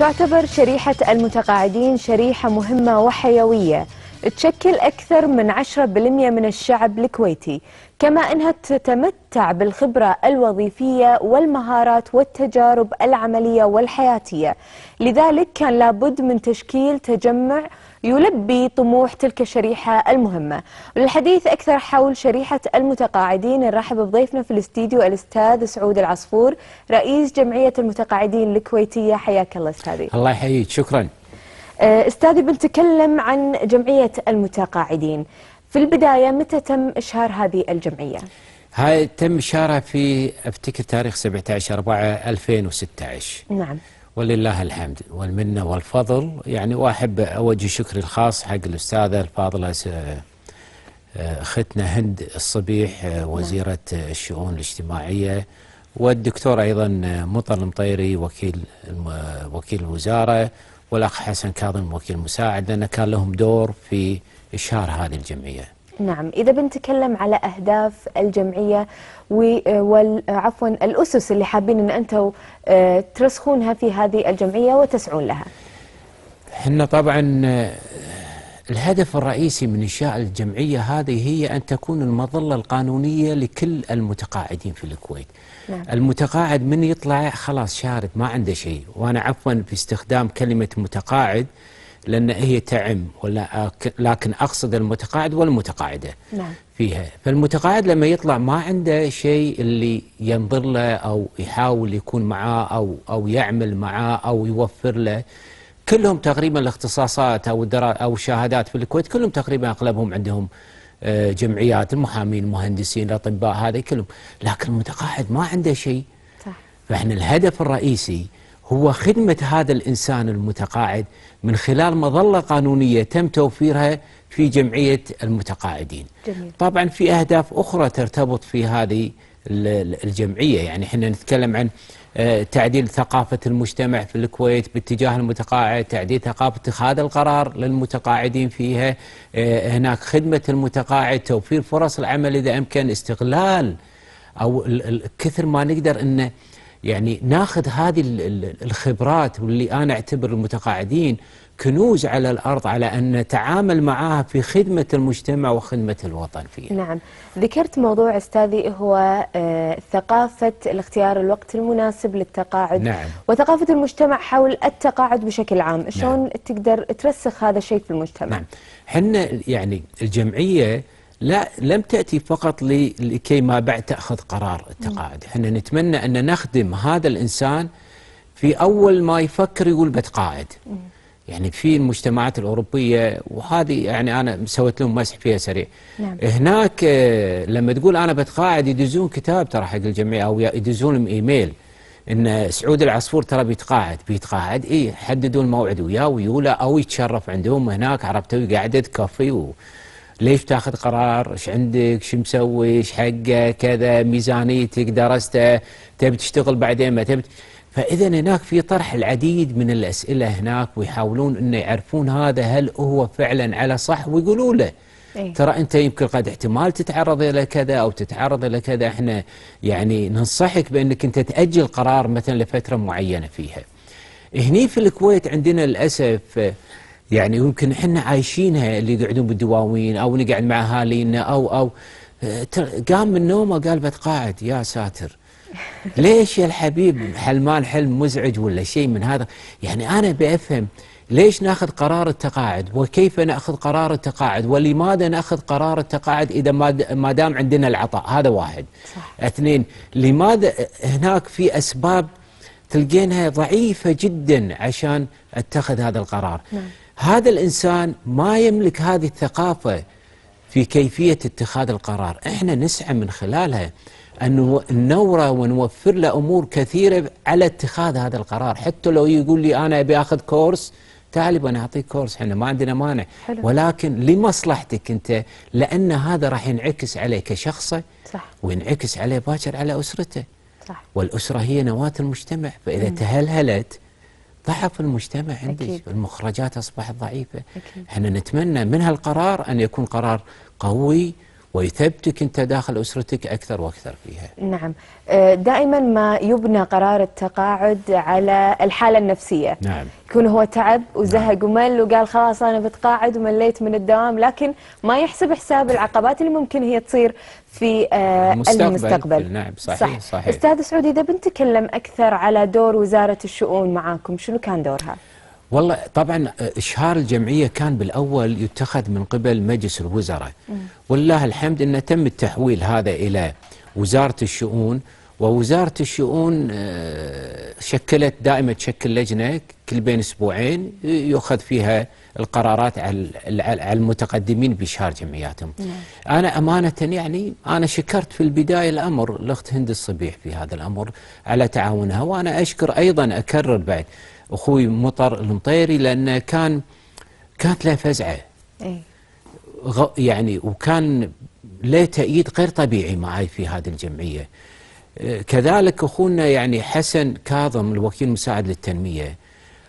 تعتبر شريحة المتقاعدين شريحة مهمة وحيوية تشكل أكثر من 10% من الشعب الكويتي كما أنها تتمتع بالخبرة الوظيفية والمهارات والتجارب العملية والحياتية لذلك كان لابد من تشكيل تجمع يلبي طموح تلك الشريحة المهمة للحديث أكثر حول شريحة المتقاعدين نرحب بضيفنا في الاستديو الأستاذ سعود العصفور رئيس جمعية المتقاعدين الكويتية حياك الله أستاذي الله يحييك شكرا آه، أستاذي بنتكلم عن جمعية المتقاعدين في البداية متى تم إشهار هذه الجمعية؟ هاي تم إشهارها في أفتكر تاريخ 17 4 2016 نعم ولله الحمد والمنة والفضل يعني وأحب أوجه شكري الخاص حق الأستاذة الفاضلة أختنا آه، هند الصبيح آه، نعم. وزيرة الشؤون الاجتماعية والدكتور أيضا آه، مطر المطيري وكيل وكيل الوزارة والأخ حسن كاظم وكيل مساعد لأن كان لهم دور في إشهار هذه الجمعية نعم إذا بنتكلم على أهداف الجمعية وعفوا الأسس اللي حابين أن أنتم آه، ترسخونها في هذه الجمعية وتسعون لها احنا طبعا آه، الهدف الرئيسي من إنشاء الجمعية هذه هي أن تكون المظلة القانونية لكل المتقاعدين في الكويت نعم. المتقاعد من يطلع خلاص شارد ما عنده شيء وأنا عفوا في استخدام كلمة متقاعد لأن هي تعم ولا لكن أقصد المتقاعد والمتقاعدة نعم. فيها فالمتقاعد لما يطلع ما عنده شيء اللي ينظر له أو يحاول يكون معاه أو, أو يعمل معاه أو يوفر له كلهم تقريبا الاختصاصات أو, أو الشهادات في الكويت كلهم تقريبا أغلبهم عندهم آه، جمعيات المحامين المهندسين الأطباء هذا كلهم لكن المتقاعد ما عنده شيء صح. فإحنا الهدف الرئيسي هو خدمة هذا الإنسان المتقاعد من خلال مظلة قانونية تم توفيرها في جمعية المتقاعدين جميل. طبعا في أهداف أخرى ترتبط في هذه الجمعية يعني احنا نتكلم عن آه، تعديل ثقافة المجتمع في الكويت باتجاه المتقاعد تعديل ثقافة اتخاذ القرار للمتقاعدين فيها آه، هناك خدمة المتقاعد توفير فرص العمل إذا أمكن استغلال أو كثر ما نقدر أنه يعني ناخذ هذه الخبرات واللي أنا أعتبر المتقاعدين كنوز على الأرض على أن نتعامل معها في خدمة المجتمع وخدمة الوطن فيه نعم ذكرت موضوع أستاذي هو آه، ثقافة الاختيار الوقت المناسب للتقاعد نعم. وثقافة المجتمع حول التقاعد بشكل عام نعم. شلون نعم. تقدر ترسخ هذا الشيء في المجتمع نعم. حنا يعني الجمعية لا لم تأتي فقط لكي ما بعد تأخذ قرار التقاعد احنا نتمنى أن نخدم هذا الإنسان في أول ما يفكر يقول بتقاعد يعني في المجتمعات الأوروبية وهذه يعني أنا سويت لهم مسح فيها سريع نعم. هناك آه، لما تقول أنا بتقاعد يدزون كتاب ترى حق الجميع أو يدزون لهم إيميل ان سعود العصفور ترى بيتقاعد بيتقاعد اي حددوا الموعد وياه ويولا او يتشرف عندهم هناك عرفتوا يقعد كافي و... ليش تاخذ قرار ايش عندك ايش مسوي ايش حقه كذا ميزانيتك درسته تبي تشتغل بعدين ما تبي فاذا هناك في طرح العديد من الاسئله هناك ويحاولون انه يعرفون هذا هل هو فعلا على صح ويقولوا له أيه. ترى انت يمكن قد احتمال تتعرض الى كذا او تتعرض الى كذا احنا يعني ننصحك بانك انت تاجل قرار مثلا لفتره معينه فيها. هني في الكويت عندنا للاسف يعني يمكن احنا عايشينها اللي يقعدون بالدواوين او نقعد مع اهالينا او او آه، قام من نومه قال بتقاعد يا ساتر ليش يا الحبيب حلمان حلم مزعج ولا شيء من هذا يعني انا بفهم ليش ناخذ قرار التقاعد وكيف ناخذ قرار التقاعد ولماذا ناخذ قرار التقاعد اذا ما دام عندنا العطاء هذا واحد صح. اثنين لماذا هناك في اسباب تلقينها ضعيفه جدا عشان اتخذ هذا القرار نعم. هذا الإنسان ما يملك هذه الثقافة في كيفية اتخاذ القرار احنا نسعى من خلالها أن ننوره ونوفر له أمور كثيرة على اتخاذ هذا القرار حتى لو يقول لي أنا أبي أخذ كورس تعالي انا اعطيك كورس احنا ما عندنا مانع حلو. ولكن لمصلحتك انت لان هذا راح ينعكس عليه كشخصه صح وينعكس عليه باكر على اسرته صح والاسره هي نواه المجتمع فاذا تهلهلت ضعف المجتمع عندك أكيد. المخرجات أصبحت ضعيفة أكيد. احنا نتمنى من هالقرار أن يكون قرار قوي ويثبتك أنت داخل أسرتك أكثر وأكثر فيها نعم آه، دائما ما يبنى قرار التقاعد على الحالة النفسية نعم يكون هو تعب نعم. وزهق نعم. ومل وقال خلاص أنا بتقاعد ومليت من الدوام لكن ما يحسب حساب العقبات اللي ممكن هي تصير في آه، المستقبل, المستقبل. نعم صحيح صح. صحيح أستاذ سعود إذا بنتكلم أكثر على دور وزارة الشؤون معاكم شنو كان دورها؟ والله طبعا آه، إشهار الجمعية كان بالأول يتخذ من قبل مجلس الوزراء والله الحمد أنه تم التحويل هذا إلى وزارة الشؤون ووزارة الشؤون آه، شكلت دائما تشكل لجنة كل بين أسبوعين آه، يؤخذ فيها القرارات على المتقدمين بإشهار جمعياتهم نعم. أنا أمانة يعني أنا شكرت في البداية الأمر الأخت هند الصبيح في هذا الأمر على تعاونها وأنا أشكر أيضا أكرر بعد اخوي مطر المطيري لانه كان كانت له فزعه اي يعني وكان له تأييد غير طبيعي معي في هذه الجمعية آه، كذلك أخونا يعني حسن كاظم الوكيل المساعد للتنمية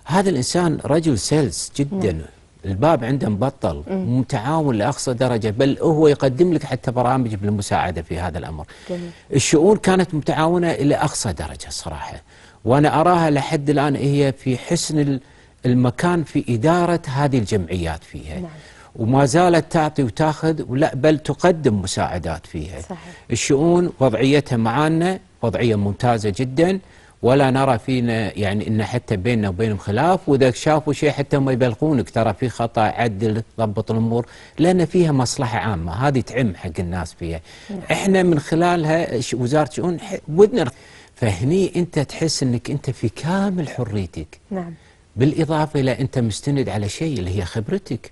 هذا الإنسان رجل سلس جدا م. نعم. الباب عنده مبطل متعاون لأقصى درجة بل هو يقدم لك حتى برامج بالمساعدة في هذا الأمر جميل. الشؤون كانت متعاونة إلى أقصى درجة صراحة وأنا أراها لحد الآن هي في حسن المكان في إدارة هذه الجمعيات فيها نعم. وما زالت تعطي وتاخذ ولا بل تقدم مساعدات فيها صحيح. الشؤون وضعيتها معانا وضعية ممتازة جدا ولا نرى فينا يعني ان حتى بيننا وبينهم خلاف واذا شافوا شيء حتى ما يبلغونك ترى في خطا عدل ضبط الامور لان فيها مصلحه عامه هذه تعم حق الناس فيها نعم. احنا من خلالها وزاره شؤون ودنا فهني أنت تحس أنك أنت في كامل حريتك نعم بالإضافة إلى أنت مستند على شيء اللي هي خبرتك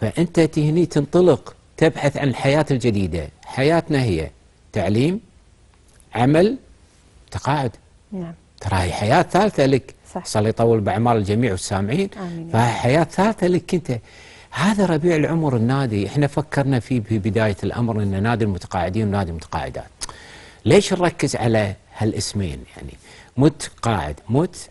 فأنت تهني تنطلق تبحث عن الحياة الجديدة حياتنا هي تعليم عمل تقاعد نعم ترى هي حياة ثالثة لك صح صلى يطول بأعمار الجميع والسامعين آمين فهي حياة ثالثة لك أنت هذا ربيع العمر النادي احنا فكرنا فيه في بداية الأمر أن نادي المتقاعدين ونادي المتقاعدات ليش نركز على هالاسمين يعني مت قاعد مت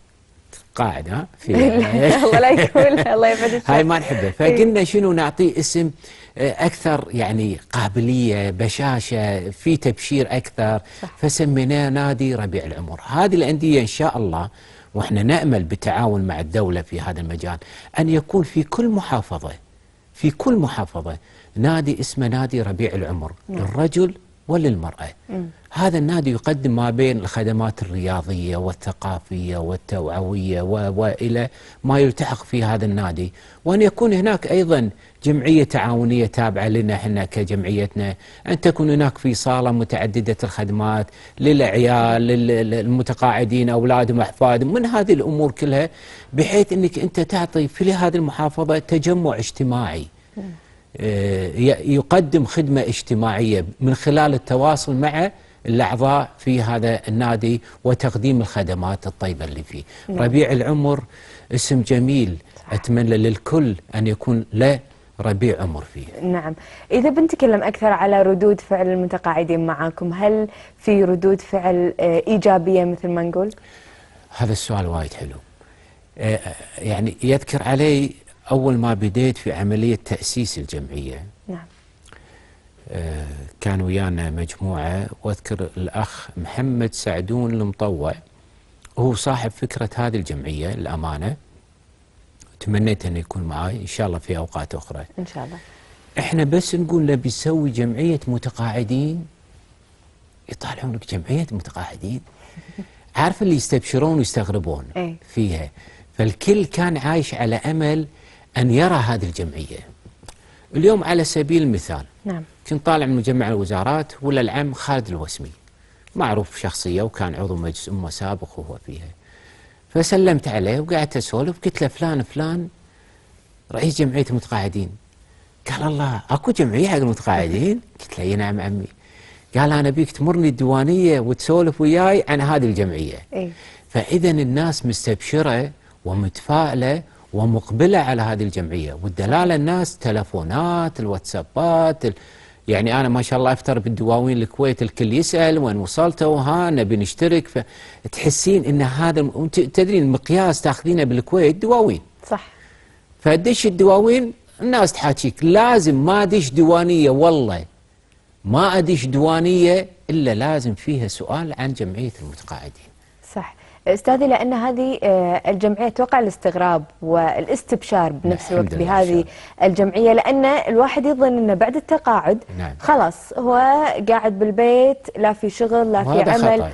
قاعد ها في الله لا الله هاي ما نحبه إيه. فقلنا شنو نعطيه اسم آه، اكثر يعني قابليه بشاشه في تبشير اكثر فسميناه نادي ربيع العمر هذه الانديه ان شاء الله واحنا نامل بالتعاون مع الدوله في هذا المجال ان يكون في كل محافظه في كل محافظه نادي اسمه نادي ربيع العمر للرجل نعم. وللمرأة م. هذا النادي يقدم ما بين الخدمات الرياضية والثقافية والتوعوية وإلى ما يلتحق في هذا النادي وأن يكون هناك أيضا جمعية تعاونية تابعة لنا احنا كجمعيتنا أن تكون هناك في صالة متعددة الخدمات للعيال للمتقاعدين أولادهم أحفادهم من هذه الأمور كلها بحيث أنك أنت تعطي في هذه المحافظة تجمع اجتماعي م. آه، يقدم خدمة اجتماعية من خلال التواصل مع الأعضاء في هذا النادي وتقديم الخدمات الطيبة اللي فيه نعم. ربيع العمر اسم جميل صح. أتمنى للكل أن يكون له ربيع عمر فيه نعم إذا بنتكلم أكثر على ردود فعل المتقاعدين معاكم هل في ردود فعل آه، إيجابية مثل ما نقول؟ هذا السؤال وايد حلو آه، يعني يذكر علي أول ما بديت في عملية تأسيس الجمعية نعم. آه كان ويانا مجموعة وأذكر الأخ محمد سعدون المطوع هو صاحب فكرة هذه الجمعية الأمانة تمنيت أن يكون معي إن شاء الله في أوقات أخرى إن شاء الله إحنا بس نقول له بيسوي جمعية متقاعدين يطالعونك جمعية متقاعدين عارف اللي يستبشرون ويستغربون ايه؟ فيها فالكل كان عايش على أمل أن يرى هذه الجمعية اليوم على سبيل المثال نعم. كنت طالع من مجمع الوزارات ولا العم خالد الوسمي معروف شخصية وكان عضو مجلس أمة سابق وهو فيها فسلمت عليه وقعدت أسولف قلت له فلان فلان رئيس جمعية المتقاعدين قال الله أكو جمعية حق المتقاعدين قلت له نعم عمي قال أنا بيك تمرني الديوانية وتسولف وياي عن هذه الجمعية إيه؟ فإذا الناس مستبشرة ومتفائلة ومقبلة على هذه الجمعية والدلالة الناس تلفونات الواتسابات يعني أنا ما شاء الله أفتر بالدواوين الكويت الكل يسأل وين وصلتوا ها نبي نشترك فتحسين أن هذا تدرين المقياس تاخذينه بالكويت دواوين صح فدش الدواوين الناس تحاكيك لازم ما ادش ديوانية والله ما ادش ديوانية إلا لازم فيها سؤال عن جمعية المتقاعدين استاذي لان هذه آه، الجمعيه توقع الاستغراب والاستبشار نعم، بنفس الوقت بهذه الجمعيه لان الواحد يظن انه بعد التقاعد نعم. خلاص هو قاعد بالبيت لا في شغل لا في عمل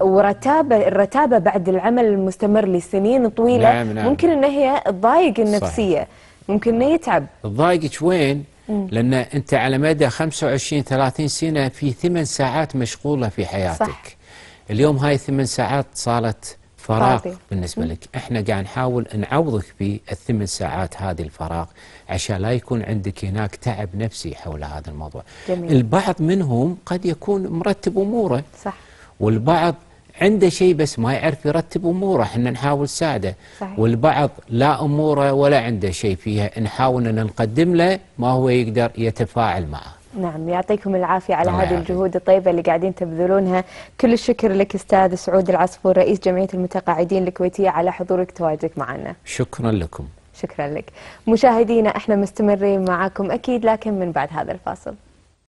ورتابه الرتابه بعد العمل المستمر لسنين طويله نعم نعم. ممكن ان هي تضايق النفسيه صحيح. ممكن انه يتعب تضايقك وين؟ لان انت على مدى 25 30 سنه في ثمان ساعات مشغوله في حياتك صح. اليوم هاي ثمان ساعات صارت فراغ بالنسبة لك احنا قاعد نحاول نعوضك بالثمان ساعات هذه الفراغ عشان لا يكون عندك هناك تعب نفسي حول هذا الموضوع جميل. البعض منهم قد يكون مرتب أموره صح. والبعض عنده شيء بس ما يعرف يرتب اموره احنا نحاول نساعده صحيح. والبعض لا اموره ولا عنده شيء فيها نحاول ان نقدم له ما هو يقدر يتفاعل معه نعم يعطيكم العافية على هذه الجهود الطيبة اللي قاعدين تبذلونها كل الشكر لك أستاذ سعود العصفور رئيس جمعية المتقاعدين الكويتية على حضورك تواجدك معنا شكرا لكم شكرا لك مشاهدينا احنا مستمرين معاكم أكيد لكن من بعد هذا الفاصل